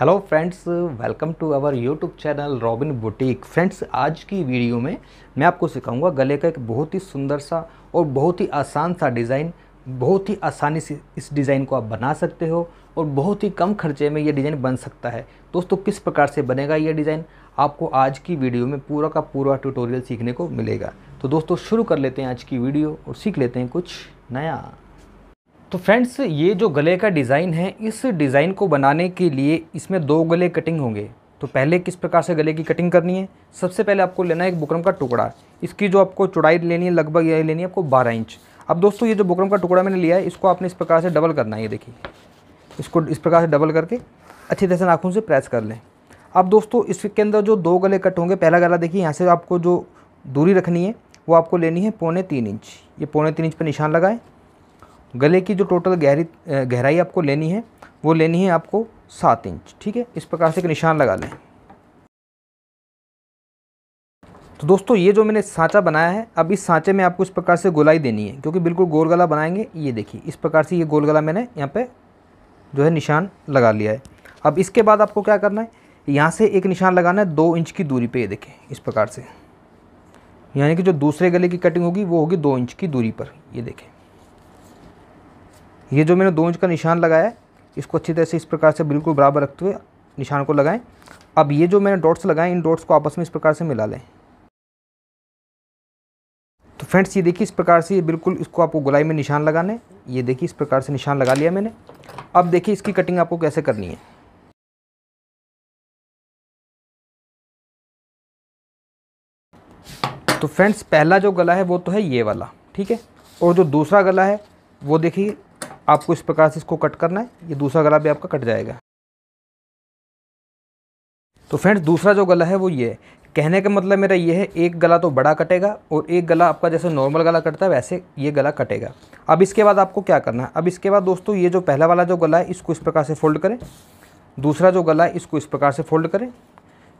hello friends welcome to our YouTube channel Robin boutique friends आज की video में मैं आपको सिखाऊंगा गले का एक बहुत ही सुंदर सा और बहुत ही आसान सा डिज़ाइन बहुत ही आसानी से इस डिज़ाइन को आप बना सकते हो और बहुत ही कम खर्चे में ये डिज़ाइन बन सकता है दोस्तों किस प्रकार से बनेगा ये डिज़ाइन आपको आज की वीडियो में पूरा का पूरा ट्यूटोरियल सीखने को मिलेगा तो दोस्तों शुरू कर लेते हैं आज की वीडियो और सीख लेते हैं कुछ नया तो फ्रेंड्स ये जो गले का डिज़ाइन है इस डिज़ाइन को बनाने के लिए इसमें दो गले कटिंग होंगे तो पहले किस प्रकार से गले की कटिंग करनी है सबसे पहले आपको लेना है एक बुकरम का टुकड़ा इसकी जो आपको चौड़ाई लेनी है लगभग यह लेनी है आपको बारह इंच अब दोस्तों ये जो बुकरम का टुकड़ा मैंने लिया है इसको आपने इस प्रकार से डबल करना है ये देखिए इसको इस प्रकार से डबल करके अच्छी तरह से नाखून से प्रेस कर लें अब दोस्तों इसके अंदर जो दो गले कट होंगे पहला गला देखिए यहाँ से आपको जो दूरी रखनी है वो आपको लेनी है पौने तीन इंच ये पौने तीन इंच पर निशान लगाएं गले की जो टोटल गहरी गहराई आपको लेनी है वो लेनी है आपको सात इंच ठीक है इस प्रकार से एक निशान लगा लें तो दोस्तों ये जो मैंने सांचा बनाया है अब इस सांचे में आपको इस प्रकार से गोलाई देनी है क्योंकि बिल्कुल गोल गला बनाएंगे ये देखिए इस प्रकार से ये गोल गला मैंने यहाँ पे जो है निशान लगा लिया है अब इसके बाद आपको क्या करना है यहाँ से एक निशान लगाना है दो इंच की दूरी पर ये देखें इस प्रकार से यानी कि जो दूसरे गले की कटिंग होगी वो होगी दो इंच की दूरी पर ये देखें ये जो मैंने दो इंच का निशान लगाया इसको अच्छी तरह से इस प्रकार से बिल्कुल बराबर रखते हुए निशान को लगाएं अब ये जो मैंने डॉट्स लगाए इन डॉट्स को आपस में इस प्रकार से मिला लें तो फ्रेंड्स ये देखिए इस प्रकार से बिल्कुल इसको आपको गुलाई में निशान लगाने ये देखिए इस प्रकार से निशान लगा लिया मैंने अब देखिए इसकी कटिंग आपको कैसे करनी है तो फ्रेंड्स पहला जो गला है वो तो है ये वाला ठीक है और जो दूसरा गला है वो देखिए आपको इस प्रकार से इसको कट करना है ये दूसरा गला भी आपका कट जाएगा तो फ्रेंड्स दूसरा जो गला है वो ये कहने का मतलब मेरा ये है एक गला तो बड़ा कटेगा और एक गला आपका जैसे नॉर्मल गला कटता है वैसे ये गला कटेगा अब इसके बाद आपको क्या करना है अब इसके बाद दोस्तों ये जो पहला वाला जो गला है इसको इस प्रकार से फोल्ड करें दूसरा जो गला है इसको इस प्रकार से फोल्ड करें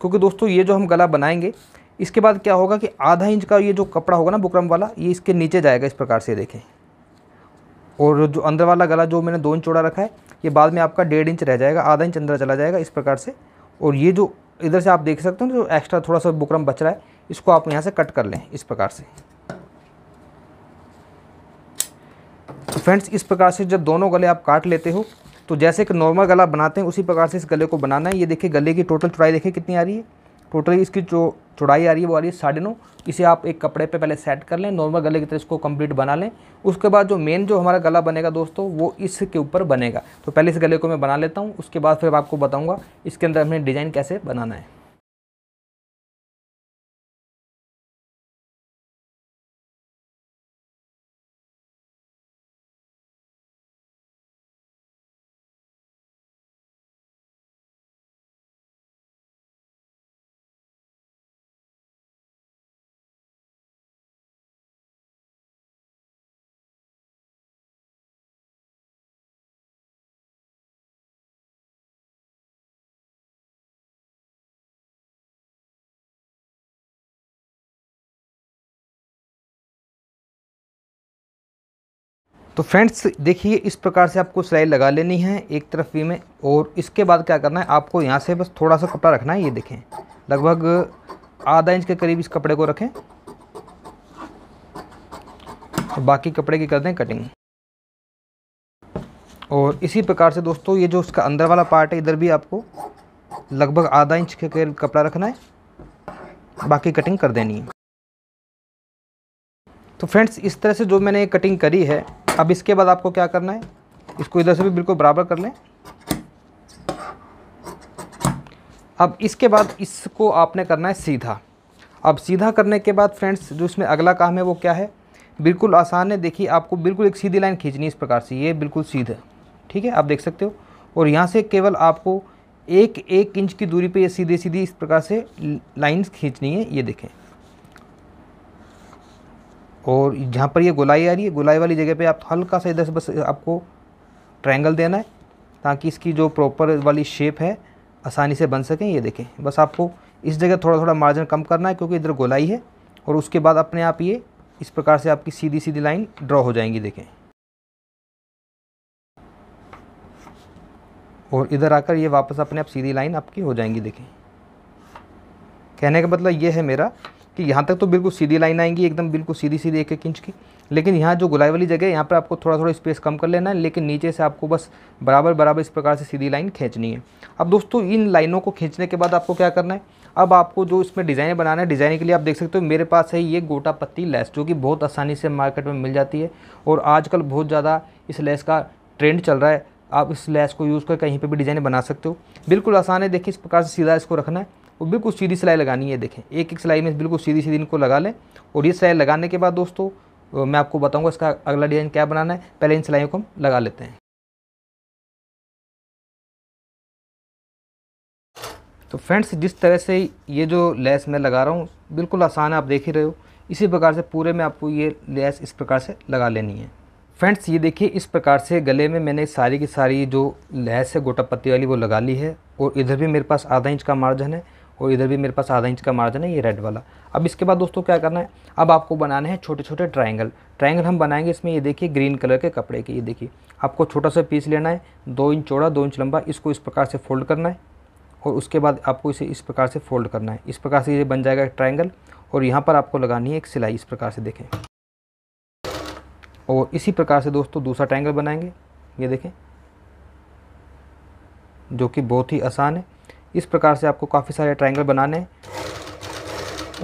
क्योंकि दोस्तों ये जो हम गला बनाएंगे इसके बाद क्या होगा कि आधा इंच का ये जो कपड़ा होगा ना बुकरम वाला ये इसके नीचे जाएगा इस प्रकार से देखें और जो अंदर वाला गला जो मैंने दो इंच चौड़ा रखा है ये बाद में आपका डेढ़ इंच रह जाएगा आधा इंच अंदर चला जाएगा इस प्रकार से और ये जो इधर से आप देख सकते हो जो एक्स्ट्रा थोड़ा सा बुकरम बच रहा है इसको आप यहाँ से कट कर लें इस प्रकार से तो फ्रेंड्स इस प्रकार से जब दोनों गले आप काट लेते हो तो जैसे एक नॉर्मल गला बनाते हैं उसी प्रकार से इस गले को बनाना है ये देखिए गले की टोटल चौड़ाई देखिए कितनी आ रही है टोटली इसकी जो चौड़ाई आ रही है वो आ रही है साढ़े नौ इसे आप एक कपड़े पे पहले सेट कर लें नॉर्मल गले की तरह इसको कंप्लीट बना लें उसके बाद जो मेन जो हमारा गला बनेगा दोस्तों वो इसके ऊपर बनेगा तो पहले इस गले को मैं बना लेता हूँ उसके बाद फिर आपको बताऊँगा इसके अंदर हमें डिज़ाइन कैसे बनाना है तो फ्रेंड्स देखिए इस प्रकार से आपको सिलाई लगा लेनी है एक तरफ भी में और इसके बाद क्या करना है आपको यहाँ से बस थोड़ा सा कपड़ा रखना है ये देखें लगभग आधा इंच के करीब इस कपड़े को रखें और बाकी कपड़े की कर दें कटिंग और इसी प्रकार से दोस्तों ये जो उसका अंदर वाला पार्ट है इधर भी आपको लगभग आधा इंच के करीब कपड़ा रखना है बाकी कटिंग कर देनी है तो फ्रेंड्स इस तरह से जो मैंने कटिंग करी है अब इसके बाद आपको क्या करना है इसको इधर से भी बिल्कुल बराबर कर लें अब इसके बाद इसको आपने करना है सीधा अब सीधा करने के बाद फ्रेंड्स जो इसमें अगला काम है वो क्या है बिल्कुल आसान है देखिए आपको बिल्कुल एक सीधी लाइन खींचनी इस प्रकार से ये बिल्कुल सीधा ठीक है आप देख सकते हो और यहाँ से केवल आपको एक एक इंच की दूरी पे ये सीधे सीधी इस प्रकार से लाइंस खींचनी है ये देखें और जहाँ पर ये गुलाई आ रही है गुलाई वाली जगह पे आप हल्का सा इधर से बस आपको ट्रायंगल देना है ताकि इसकी जो प्रॉपर वाली शेप है आसानी से बन सकें ये देखें बस आपको इस जगह थोड़ा थोड़ा मार्जिन कम करना है क्योंकि इधर गुलाई है और उसके बाद अपने आप ये इस प्रकार से आपकी सीधी सीधी लाइन ड्रॉ हो जाएंगी देखें और इधर आकर ये वापस अपने आप सीधी लाइन आपकी हो जाएंगी देखें कहने का मतलब ये है मेरा कि यहाँ तक तो बिल्कुल सीधी लाइन आएंगी एकदम बिल्कुल सीधी सीधी एक एक इंच की लेकिन यहाँ जो गुलाई वाली जगह है यहाँ पर आपको थोड़ा थोड़ा स्पेस कम कर लेना है लेकिन नीचे से आपको बस बराबर बराबर इस प्रकार से सीधी लाइन खींचनी है अब दोस्तों इन लाइनों को खींचने के बाद आपको क्या करना है अब आपको जो इसमें डिज़ाइन बनाना है डिज़ाइन के लिए आप देख सकते हो मेरे पास है ये गोटा पत्ती लेस जो कि बहुत आसानी से मार्केट में मिल जाती है और आजकल बहुत ज़्यादा इस लेस का ट्रेंड चल रहा है आप इस लेस को यूज़ कर कहीं पर भी डिज़ाइन बना सकते हो बिल्कुल आसान है देखिए इस प्रकार से सीधा इसको रखना है वो बिल्कुल सीधी सिलाई लगानी है देखें एक एक सिलाई में बिल्कुल सीधी सीधी इनको लगा लें और ये सिलाई लगाने के बाद दोस्तों मैं आपको बताऊँगा इसका अगला डिज़ाइन क्या बनाना है पहले इन सिलाइयों को हम लगा लेते हैं तो फ्रेंड्स जिस तरह से ये जो लेस मैं लगा रहा हूँ बिल्कुल आसान है आप देख ही रहे हो इसी प्रकार से पूरे में आपको ये लेस इस प्रकार से लगा लेनी है फ्रेंड्स ये देखिए इस प्रकार से गले में मैंने सारी की सारी जो लैस है गोटा पत्ती वाली वो लगा ली है और इधर भी मेरे पास आधा इंच का मार्जन है और इधर भी मेरे पास आधा इंच का मार्जिन है ये रेड वाला अब इसके बाद दोस्तों क्या करना है अब आपको बनाने हैं छोटे छोटे ट्राइंगल ट्राइंगल हम बनाएंगे इसमें ये देखिए ग्रीन कलर के कपड़े के ये देखिए आपको छोटा सा पीस लेना है दो इंच चौड़ा दो इंच लंबा इसको इस प्रकार से फोल्ड करना है और उसके बाद आपको इसे इस प्रकार से फोल्ड करना है इस प्रकार से ये बन जाएगा ट्राइंगल और यहाँ पर आपको लगानी है एक सिलाई इस प्रकार से देखें और इसी प्रकार से दोस्तों दूसरा ट्राइंगल बनाएंगे ये देखें जो कि बहुत ही आसान है इस प्रकार से आपको काफ़ी सारे ट्राइंगल बनाने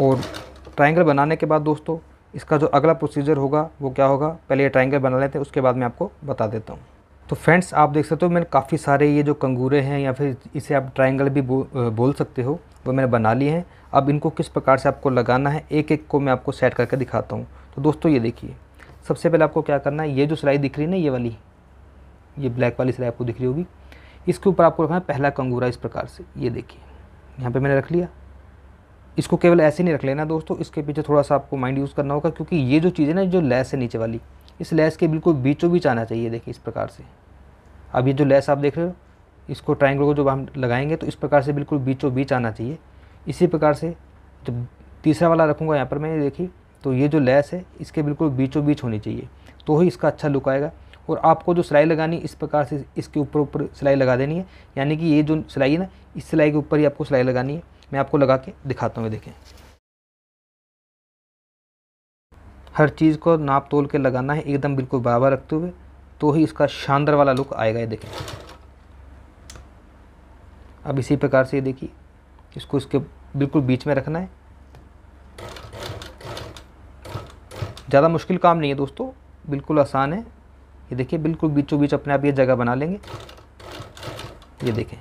और ट्राइंगल बनाने के बाद दोस्तों इसका जो अगला प्रोसीजर होगा वो क्या होगा पहले ये ट्राइंगल बना लेते हैं उसके बाद मैं आपको बता देता हूँ तो फ्रेंड्स आप देख सकते हो मैंने काफ़ी सारे ये जो कंगूरे हैं या फिर इसे आप ट्राइंगल भी बोल सकते हो वो मैंने बना लिए हैं अब इनको किस प्रकार से आपको लगाना है एक एक को मैं आपको सेट करके दिखाता हूँ तो दोस्तों ये देखिए सबसे पहले आपको क्या करना है ये जो सिलाई दिख रही है ना ये वाली ये ब्लैक वाली सिलाई आपको दिख रही होगी इसके ऊपर आपको रखना है पहला कंगूरा इस प्रकार से ये देखिए यहाँ पे मैंने रख लिया इसको केवल ऐसे नहीं रख लेना दोस्तों इसके पीछे थोड़ा सा आपको माइंड यूज़ करना होगा क्योंकि ये जो चीज़ है ना जो लैस है नीचे वाली इस लैस के बिल्कुल बीचों बीच आना चाहिए देखिए इस प्रकार से अब ये जो लेस आप देख रहे हो इसको ट्राइंगल को जब हम लगाएंगे तो इस प्रकार से बिल्कुल बीचों बीच आना चाहिए इसी प्रकार से जब तीसरा वाला रखूँगा यहाँ पर मैं देखी तो ये जो लैस है इसके बिल्कुल बीचों बीच होनी चाहिए तो ही इसका अच्छा लुक आएगा और आपको जो सिलाई लगानी इस प्रकार से इसके ऊपर ऊपर सिलाई लगा देनी है यानी कि ये जो सिलाई है ना इस सिलाई के ऊपर ही आपको सिलाई लगानी है मैं आपको लगा के दिखाता हूँ देखें हर चीज़ को नाप तोल के लगाना है एकदम बिल्कुल बराबर रखते हुए तो ही इसका शानदार वाला लुक आएगा ये देखें अब इसी प्रकार से ये देखिए इसको इसके बिल्कुल बीच में रखना है ज़्यादा मुश्किल काम नहीं है दोस्तों बिल्कुल आसान है ये देखिए बिल्कुल बीचों बीच अपने आप ये जगह बना लेंगे ये देखें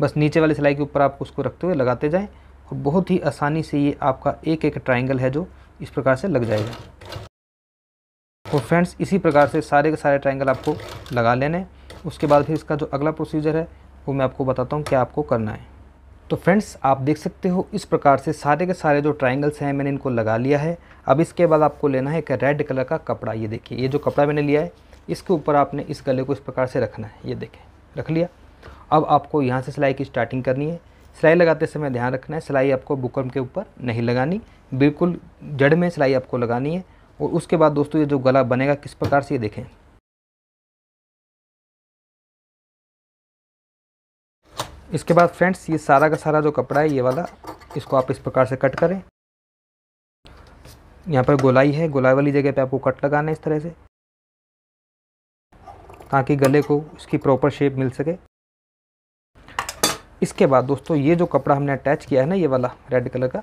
बस नीचे वाली सिलाई के ऊपर आप उसको रखते हुए लगाते जाएँ और बहुत ही आसानी से ये आपका एक एक ट्राइंगल है जो इस प्रकार से लग जाएगा और तो फ्रेंड्स इसी प्रकार से सारे के सारे ट्राइंगल आपको लगा लेने उसके बाद फिर इसका जो अगला प्रोसीजर है वो मैं आपको बताता हूँ क्या आपको करना है तो फ्रेंड्स आप देख सकते हो इस प्रकार से सारे के सारे जो ट्राइंगल्स हैं मैंने इनको लगा लिया है अब इसके बाद आपको लेना है एक रेड कलर का कपड़ा ये देखिए ये जो कपड़ा मैंने लिया है इसके ऊपर आपने इस गले को इस प्रकार से रखना है ये देखें रख लिया अब आपको यहाँ से सिलाई की स्टार्टिंग करनी है सिलाई लगाते समय ध्यान रखना है सिलाई आपको बुकर्म के ऊपर नहीं लगानी बिल्कुल जड़ में सिलाई आपको लगानी है और उसके बाद दोस्तों ये जो गला बनेगा किस प्रकार से ये देखें इसके बाद फ्रेंड्स ये सारा का सारा जो कपड़ा है ये वाला इसको आप इस प्रकार से कट करें यहाँ पर गोलाई है गोलाई वाली जगह पे आपको कट लगाना है इस तरह से ताकि गले को इसकी प्रॉपर शेप मिल सके इसके बाद दोस्तों ये जो कपड़ा हमने अटैच किया है ना ये वाला रेड कलर का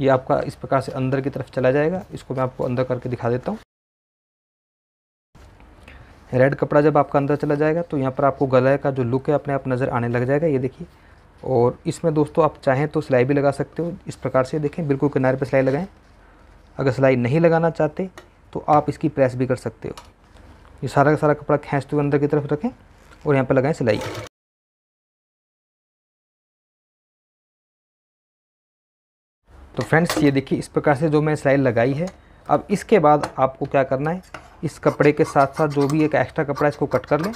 ये आपका इस प्रकार से अंदर की तरफ चला जाएगा इसको मैं आपको अंदर करके दिखा देता हूँ रेड कपड़ा जब आपका अंदर चला जाएगा तो यहाँ पर आपको गला का जो लुक है अपने आप नज़र आने लग जाएगा ये देखिए और इसमें दोस्तों आप चाहें तो सिलाई भी लगा सकते हो इस प्रकार से देखें बिल्कुल किनारे पर सिलाई लगाएं अगर सिलाई नहीं लगाना चाहते तो आप इसकी प्रेस भी कर सकते हो ये सारा का सारा कपड़ा खींचते हुए अंदर की तरफ रखें और यहाँ पर लगाएं सिलाई तो फ्रेंड्स ये देखिए इस प्रकार से जो मैं सिलाई लगाई है अब इसके बाद आपको क्या करना है इस कपड़े के साथ साथ जो भी एक एक्स्ट्रा कपड़ा इसको कट कर लें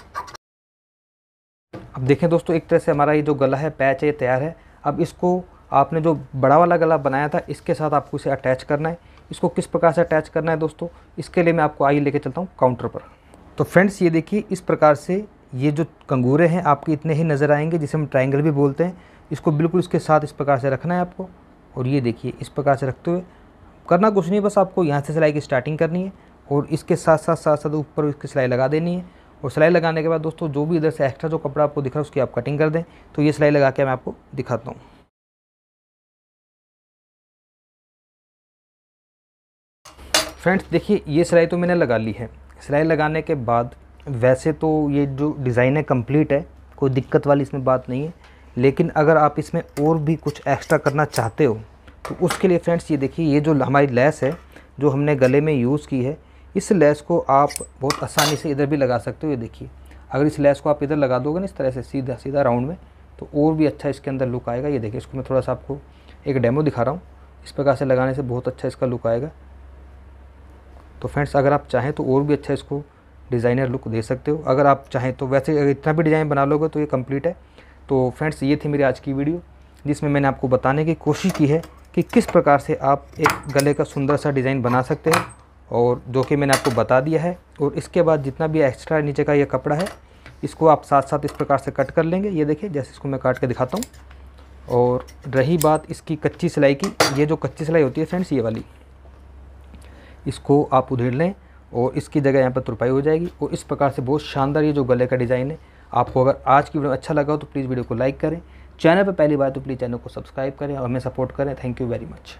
अब देखें दोस्तों एक तरह से हमारा ये जो गला है पैच है तैयार है अब इसको आपने जो बड़ा वाला गला बनाया था इसके साथ आपको इसे अटैच करना है इसको किस प्रकार से अटैच करना है दोस्तों इसके लिए मैं आपको आइए लेके चलता हूँ काउंटर पर तो फ्रेंड्स ये देखिए इस प्रकार से ये जो कंगूरे हैं आपके इतने ही नज़र आएंगे जिसे हम ट्राइंगल भी बोलते हैं इसको बिल्कुल इसके साथ इस प्रकार से रखना है आपको और ये देखिए इस प्रकार से रखते हुए करना कुछ नहीं बस आपको यहाँ से सिलाई की स्टार्टिंग करनी है और इसके साथ साथ साथ साथ ऊपर उसकी सिलाई लगा देनी है और सिलाई लगाने के बाद दोस्तों जो भी इधर से एक्स्ट्रा जो कपड़ा आपको दिख रहा है उसकी आप कटिंग कर दें तो ये सिलाई लगा के मैं आपको दिखाता हूँ फ्रेंड्स देखिए ये सिलाई तो मैंने लगा ली है सिलाई लगाने के बाद वैसे तो ये जो डिज़ाइन है कंप्लीट है कोई दिक्कत वाली इसमें बात नहीं है लेकिन अगर आप इसमें और भी कुछ एक्स्ट्रा करना चाहते हो तो उसके लिए फ्रेंड्स ये देखिए ये जो हमारी लेस है जो हमने गले में यूज़ की है इस लेस को आप बहुत आसानी से इधर भी लगा सकते हो ये देखिए अगर इस लेस को आप इधर लगा दोगे ना इस तरह से सीधा सीधा राउंड में तो और भी अच्छा इसके अंदर लुक आएगा ये देखिए इसको मैं थोड़ा सा आपको एक डेमो दिखा रहा हूँ इस प्रकार से लगाने से बहुत अच्छा इसका लुक आएगा तो फ्रेंड्स अगर आप चाहें तो और भी अच्छा इसको डिज़ाइनर लुक दे सकते हो अगर आप चाहें तो वैसे अगर इतना भी डिज़ाइन बना लोगे तो ये कम्प्लीट है तो फ्रेंड्स ये थी मेरी आज की वीडियो जिसमें मैंने आपको बताने की कोशिश की है कि किस प्रकार से आप एक गले का सुंदर सा डिज़ाइन बना सकते हैं और जो कि मैंने आपको बता दिया है और इसके बाद जितना भी एक्स्ट्रा नीचे का ये कपड़ा है इसको आप साथ साथ इस प्रकार से कट कर लेंगे ये देखिए जैसे इसको मैं काट के दिखाता हूँ और रही बात इसकी कच्ची सिलाई की ये जो कच्ची सिलाई होती है फ्रेंड्स ये वाली इसको आप उधेड़ लें और इसकी जगह यहाँ पर तुरपाई हो जाएगी और इस प्रकार से बहुत शानदार ये जो गले का डिज़ाइन है आपको अगर आज की वीडियो अच्छा लगा हो तो प्लीज़ वीडियो को लाइक करें चैनल पर पहली बार तो प्लीज़ चैनल को सब्सक्राइब करें और हमें सपोर्ट करें थैंक यू वेरी मच